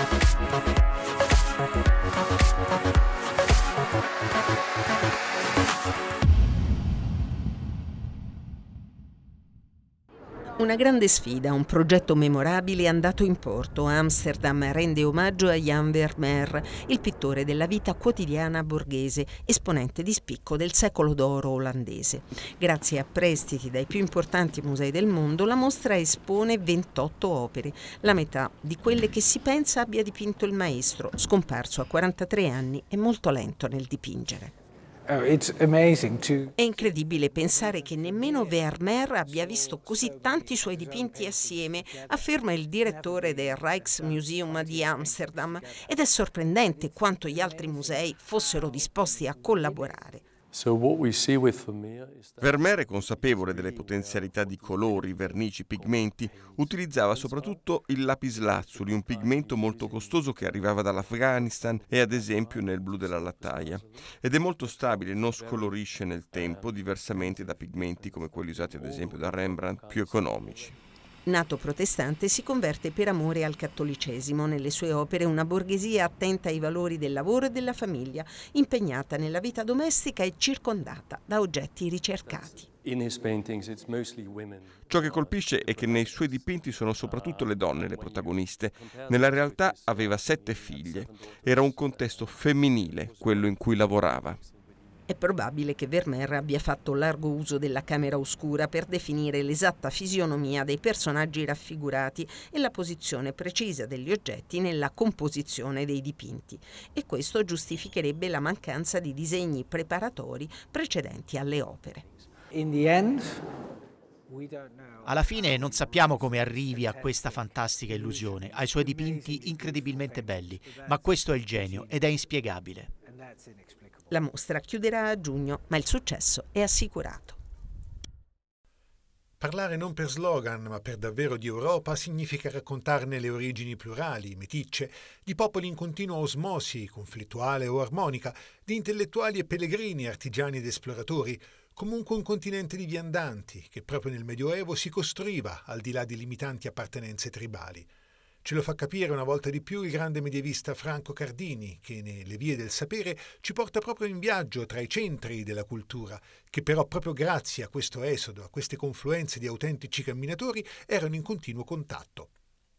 Thank you. Una grande sfida, un progetto memorabile andato in porto. Amsterdam rende omaggio a Jan Vermeer, il pittore della vita quotidiana borghese, esponente di spicco del secolo d'oro olandese. Grazie a prestiti dai più importanti musei del mondo, la mostra espone 28 opere, la metà di quelle che si pensa abbia dipinto il maestro, scomparso a 43 anni e molto lento nel dipingere. Oh, è incredibile pensare che nemmeno Vermeer abbia visto così tanti suoi dipinti assieme, afferma il direttore del Rijksmuseum di Amsterdam, ed è sorprendente quanto gli altri musei fossero disposti a collaborare. Vermeer, consapevole delle uh, potenzialità di colori, vernici, pigmenti, utilizzava soprattutto il lapislazzuli, un pigmento molto costoso che arrivava dall'Afghanistan e ad esempio nel blu della lattaia. Ed è molto stabile, non scolorisce nel tempo, diversamente da pigmenti come quelli usati ad esempio da Rembrandt, più economici. Nato protestante, si converte per amore al cattolicesimo. Nelle sue opere una borghesia attenta ai valori del lavoro e della famiglia, impegnata nella vita domestica e circondata da oggetti ricercati. Ciò che colpisce è che nei suoi dipinti sono soprattutto le donne le protagoniste. Nella realtà aveva sette figlie. Era un contesto femminile quello in cui lavorava. È probabile che Vermeer abbia fatto largo uso della camera oscura per definire l'esatta fisionomia dei personaggi raffigurati e la posizione precisa degli oggetti nella composizione dei dipinti e questo giustificherebbe la mancanza di disegni preparatori precedenti alle opere. Alla fine non sappiamo come arrivi a questa fantastica illusione, ai suoi dipinti incredibilmente belli, ma questo è il genio ed è inspiegabile. La mostra chiuderà a giugno, ma il successo è assicurato. Parlare non per slogan, ma per davvero di Europa significa raccontarne le origini plurali, meticce, di popoli in continua osmosi, conflittuale o armonica, di intellettuali e pellegrini, artigiani ed esploratori, comunque un continente di viandanti che proprio nel Medioevo si costruiva al di là di limitanti appartenenze tribali. Ce lo fa capire una volta di più il grande medievista Franco Cardini, che nelle vie del sapere ci porta proprio in viaggio tra i centri della cultura, che però proprio grazie a questo esodo, a queste confluenze di autentici camminatori, erano in continuo contatto.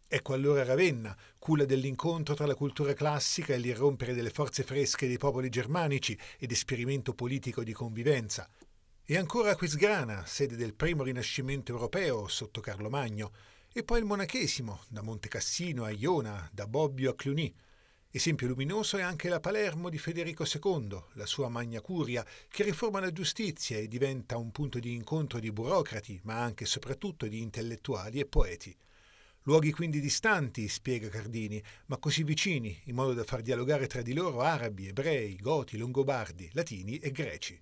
Ecco allora Ravenna, culla dell'incontro tra la cultura classica e l'irrompere delle forze fresche dei popoli germanici ed esperimento politico di convivenza. E ancora Quisgrana, sede del primo rinascimento europeo sotto Carlo Magno, e poi il monachesimo, da Montecassino a Iona, da Bobbio a Cluny. Esempio luminoso è anche la Palermo di Federico II, la sua Magna Curia, che riforma la giustizia e diventa un punto di incontro di burocrati, ma anche e soprattutto di intellettuali e poeti. Luoghi quindi distanti, spiega Cardini, ma così vicini, in modo da far dialogare tra di loro arabi, ebrei, goti, longobardi, latini e greci.